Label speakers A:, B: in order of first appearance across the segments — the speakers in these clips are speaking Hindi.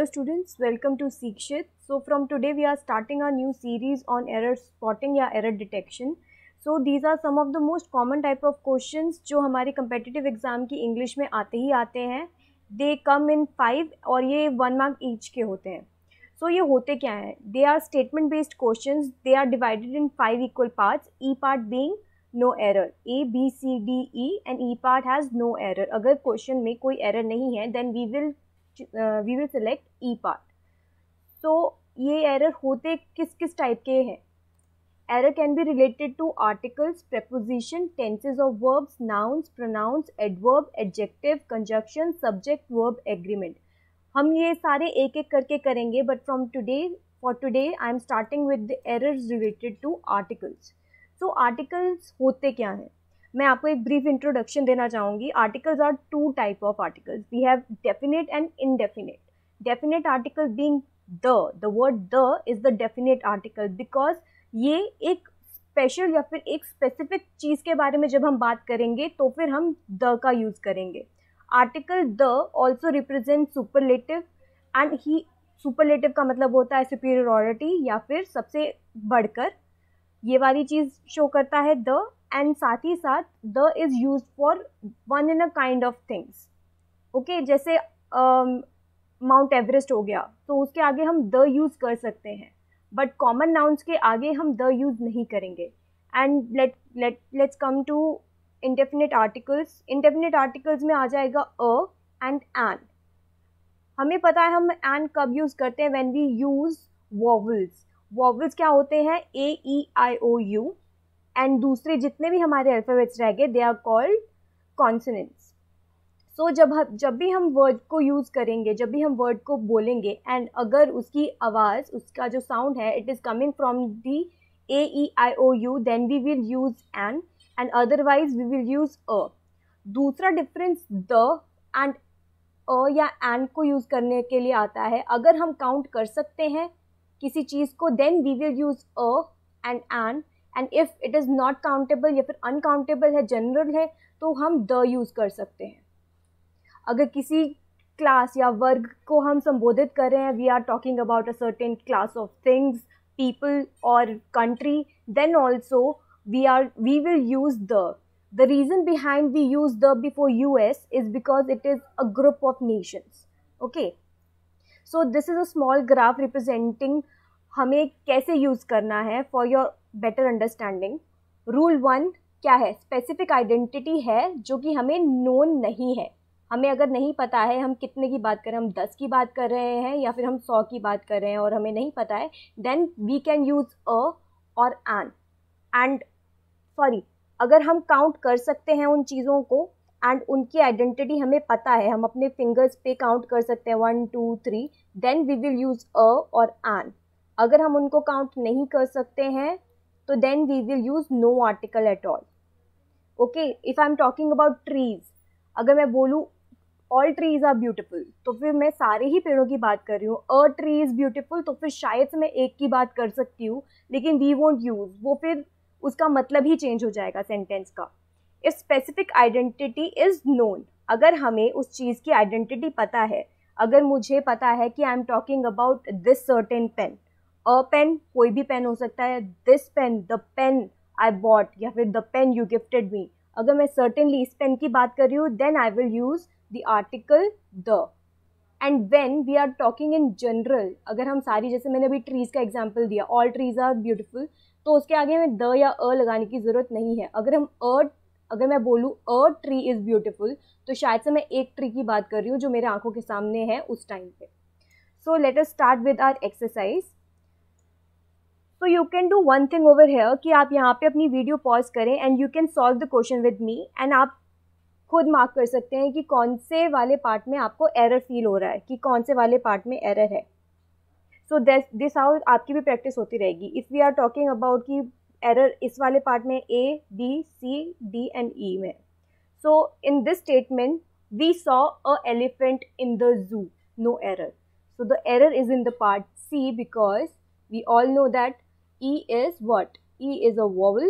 A: Hello students welcome to Shikshit so from today we are starting a new series on error spotting या error detection so these are some of the most common type of question जो हमारे कम्पिटिटिव एग्जाम की इंग्लिश में आते ही आते हैं दे कम इन फाइव और ये वन मार्क ईच के होते हैं सो so, ये होते क्या हैं they are statement based question they are divided in five equal part E part being no error A B C D E and E part has no error अगर क्वेश्चन में कोई एरर नहीं है then we will we will select E part तो ये एरर होते किस किस टाइप के हैं error can be related to articles preposition tenses of verbs nouns pronouns adverb adjective conjunction subject verb agreement हम ये सारे एक एक करके करेंगे but from today for today I am starting with the errors related to articles so articles होते क्या हैं मैं आपको एक ब्रीफ इंट्रोडक्शन देना चाहूँगी articles are two type of articles we have definite and indefinite definite article being the the word the is the definite article because ये एक स्पेशल या फिर एक स्पेसिफिक चीज़ के बारे में जब हम बात करेंगे तो फिर हम द का यूज़ करेंगे article the also represent superlative and ही सुपरलेटिव का मतलब होता है सुपीरियरिटी या फिर सबसे बढ़कर ये वाली चीज़ शो करता है द एंड साथ ही साथ the is use for one in a kind of things okay जैसे माउंट um, एवरेस्ट हो गया तो उसके आगे हम द यूज़ कर सकते हैं बट कॉमन नाउन्स के आगे हम द यूज़ नहीं करेंगे and let let let's come to indefinite articles indefinite articles में आ जाएगा अ एंड एन हमें पता है हम एन कब यूज़ करते हैं when we use vowels vowels क्या होते हैं ए E I O you and दूसरे जितने भी हमारे अल्फ़ाबेट्स रह गए they are called consonants so जब हम जब भी हम वर्ड को यूज़ करेंगे जब भी हम वर्ड को बोलेंगे एंड अगर उसकी आवाज़ उसका जो साउंड है it is coming from the A E I O U then we will use an and otherwise we will use a दूसरा डिफरेंस द एंड अ या एंड को यूज़ करने के लिए आता है अगर हम काउंट कर सकते हैं किसी चीज़ को then we will use a and and and if it is not countable या फिर अनकाउंटेबल है जनरल है तो हम द यूज़ कर सकते हैं अगर किसी क्लास या वर्ग को हम संबोधित कर रहे हैं we are talking about a certain class of things people और country then also we are we will use the the reason behind we use the before U S is because it is a group of nations okay so this is a small graph representing हमें कैसे यूज़ करना है for your better understanding rule one क्या है स्पेसिफिक आइडेंटिटी है जो कि हमें नोन नहीं है हमें अगर नहीं पता है हम कितने की बात कर रहे हैं हम दस की बात कर रहे हैं या फिर हम सौ की बात कर रहे हैं और हमें नहीं पता है then we can use a और एन एंड सॉरी अगर हम काउंट कर सकते हैं उन चीज़ों को एंड उनकी आइडेंटिटी हमें पता है हम अपने फिंगर्स पे काउंट कर सकते हैं one two three then we will use a और एन अगर हम उनको काउंट नहीं कर सकते हैं तो then we will use no article at all okay if I am talking about trees अगर मैं बोलूँ ऑल ट्रीज आर ब्यूटिफुल तो फिर मैं सारे ही पेड़ों की बात कर रही हूँ अ ट्री इज़ ब्यूटिफुल तो फिर शायद से मैं एक की बात कर सकती हूँ लेकिन वी वोंट यूज़ वो फिर उसका मतलब ही चेंज हो जाएगा सेंटेंस का if specific identity is known अगर हमें उस चीज़ की आइडेंटिटी पता है अगर मुझे पता है कि I am talking about this certain pen a pen कोई भी पेन हो सकता है this pen the pen I bought या फिर the pen you gifted me अगर मैं सर्टेनली इस पेन की बात कर रही हूँ then I will use the article the and when we are talking in general अगर हम सारी जैसे मैंने अभी ट्रीज़ का एग्जाम्पल दिया ऑल ट्रीज़ आर ब्यूटिफुल तो उसके आगे हमें द या अ लगाने की ज़रूरत नहीं है अगर हम अ अगर मैं बोलूँ अ ट्री इज़ ब्यूटिफुल तो शायद से मैं एक ट्री की बात कर रही हूँ जो मेरे आंखों के सामने है उस टाइम पे so let us start with our exercise so you can do one thing over here कि आप यहाँ पे अपनी वीडियो पॉज करें and you can solve the question with me and आप खुद मार्क कर सकते हैं कि कौन से वाले पार्ट में आपको एरर फील हो रहा है कि कौन से वाले पार्ट में एरर है सो दिस दिस हाउ आपकी भी प्रैक्टिस होती रहेगी if we are talking about कि एरर इस वाले पार्ट में A B C D and E में so in this statement we saw a elephant in the zoo no error so the error is in the part C because we all know that E is what E is a vowel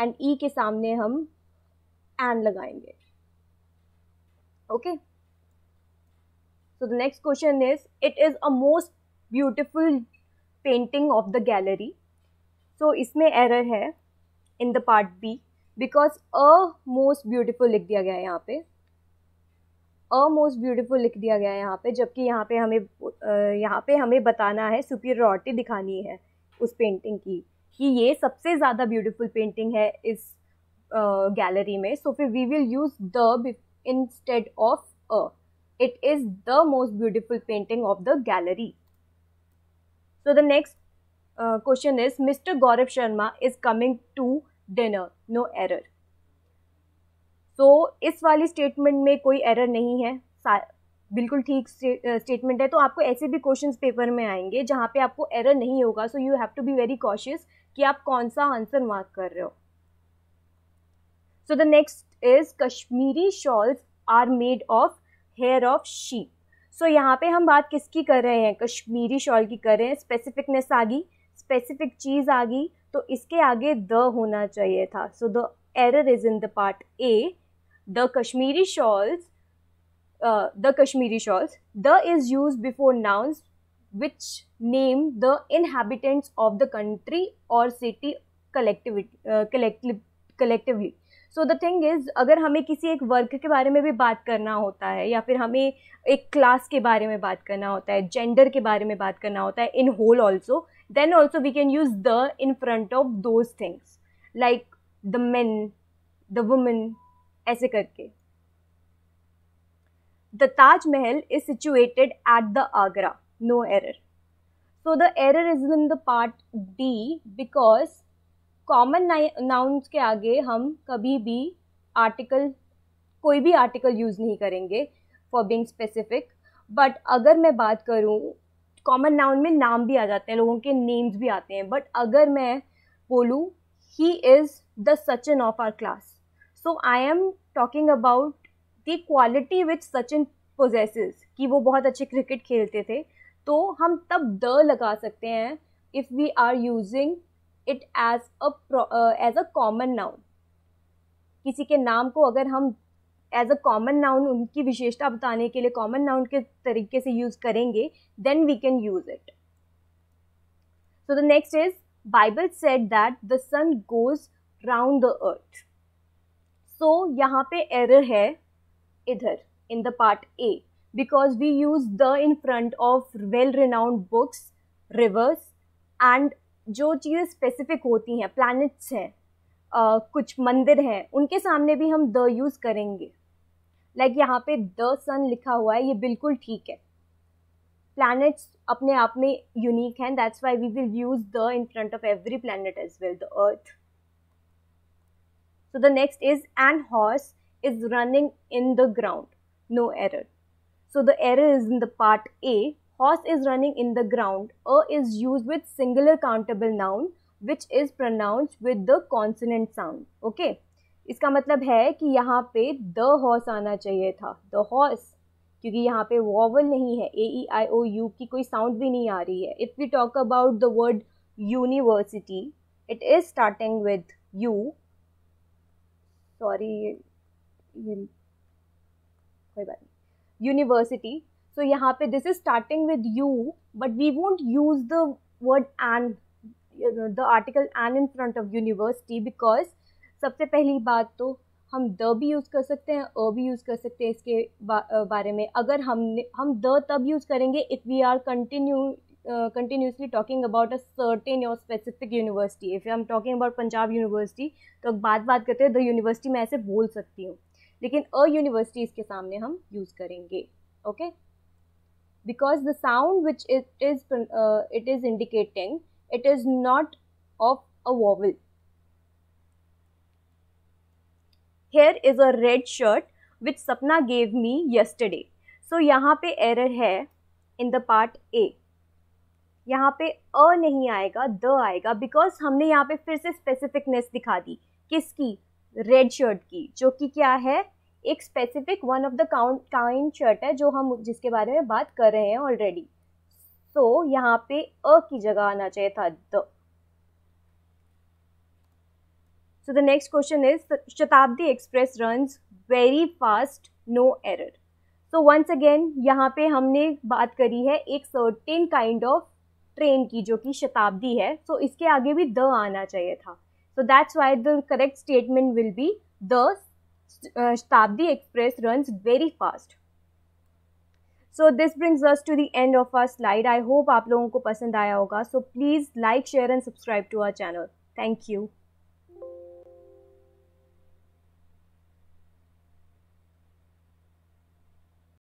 A: and E के सामने हम एन लगाएंगे okay so the next question is it is a most beautiful painting of the gallery so इसमें एरर है in the part B because a most beautiful लिख दिया गया है यहाँ पे अ मोस्ट ब्यूटिफुल लिख दिया गया है यहाँ पे जबकि यहाँ पे हमें यहाँ पे हमें बताना है सुपीरियॉरिटी दिखानी है उस पेंटिंग की कि ये सबसे ज़्यादा ब्यूटीफुल पेंटिंग है इस गैलरी uh, में सो फिर we will use the instead of a it is the most beautiful painting of the gallery so the next question is mister Gaurav Sharma is coming to dinner no error so इस वाली स्टेटमेंट में कोई एरर नहीं है बिल्कुल ठीक स्टेटमेंट है तो आपको ऐसे भी क्वेश्चन पेपर में आएंगे जहाँ पे आपको एरर नहीं होगा so you have to be very cautious कि आप कौन सा आंसर मार्क कर रहे हो so the next is Kashmiri shawls are made of hair of sheep so यहाँ पे हम बात किसकी कर रहे हैं कश्मीरी शॉल की कर रहे हैं स्पेसिफिकनेस आ गई स्पेसिफिक चीज़ आ गई तो इसके आगे द होना चाहिए था so the error is in the part A the Kashmiri shawls the Kashmiri shawls the is use before nouns which name the inhabitants of the country और city collectivity collectively so the thing is अगर हमें किसी एक वर्क के बारे में भी बात करना होता है या फिर हमें एक क्लास के बारे में बात करना होता है जेंडर के बारे में बात करना होता है in whole also then also we can use the in front of those things like the man the women ऐसे करके the Taj Mahal is situated at the Agra no error so the error is in the part D because common nouns के आगे हम कभी भी आर्टिकल कोई भी आर्टिकल यूज़ नहीं करेंगे फॉर बींग स्पेसिफिक बट अगर मैं बात करूँ कॉमन नाउन में नाम भी आ जाते हैं लोगों के नेम्स भी आते हैं बट अगर मैं बोलूँ he is the Sachin of our class so I am talking about the quality which Sachin possesses कि वो बहुत अच्छे क्रिकेट खेलते थे तो हम तब द लगा सकते हैं if we are using it as a as a common noun किसी के नाम को अगर हम एज अ कॉमन नाउन उनकी विशेषता बताने के लिए कॉमन नाउन के तरीके से यूज़ करेंगे then we can use it so the next is Bible set that the sun goes round the earth so यहाँ पे एरर है इधर in the part A because we use the in front of well renowned books rivers and जो चीज़ें स्पेसिफिक होती हैं प्लैनेट्स हैं कुछ मंदिर हैं उनके सामने भी हम द यूज़ करेंगे लाइक like यहाँ पे द सन लिखा हुआ है ये बिल्कुल ठीक है प्लैनेट्स अपने आप में यूनिक हैं that's why we will use the in front of every planet as well the earth so the next is and horse is running in the ground. No error. So the error is in the part A. Horse is running in the ground. A is used with singular countable noun which is pronounced with the consonant sound. Okay. इसका मतलब है कि यहाँ पे द हॉर्स आना चाहिए था द हॉर्स क्योंकि यहाँ पे वॉवल नहीं है ए ई आई ओ यू की कोई साउंड भी नहीं आ रही है if we talk about the word university it is starting with U sorry कोई बात नहीं यूनिवर्सिटी सो यहाँ पे this is starting with U but we won't use the word an the article an in front of university because सबसे पहली बात तो हम द भी यूज़ कर सकते हैं अ भी यूज़ कर सकते हैं इसके बा, बारे में अगर हमने हम द तब यूज़ करेंगे if we are continue continuously talking about a certain और specific university if I am talking about Punjab university तो बात बात करते हैं द यूनिवर्सिटी मैं ऐसे बोल सकती हूँ लेकिन अ यूनिवर्सिटी इसके सामने हम यूज़ करेंगे okay because the sound which it is it is indicating it is not of a vowel here is a red shirt which Sapna gave me yesterday so यहाँ पे एरर है इन द पार्ट ए यहाँ पे अ नहीं आएगा द आएगा बिकॉज हमने यहाँ पे फिर से स्पेसिफिकनेस दिखा दी किसकी रेड शर्ट की जो कि क्या है एक specific one of the count kind shirt है जो हम जिसके बारे में बात कर रहे हैं ऑलरेडी सो so, यहाँ पे अ की जगह आना चाहिए था the so the next question is Shatabdi Express run very fast no error so once again यहाँ पे हमने बात करी है एक सर्टेन काइंड ऑफ ट्रेन की जो कि शताब्दी है सो so इसके आगे भी द आना चाहिए था So that's why the correct statement will be the uh, Express runs very fast. So this brings us to the end of our slide. I hope aap logon ko pasand aaya So please like, share and subscribe to our channel. Thank you.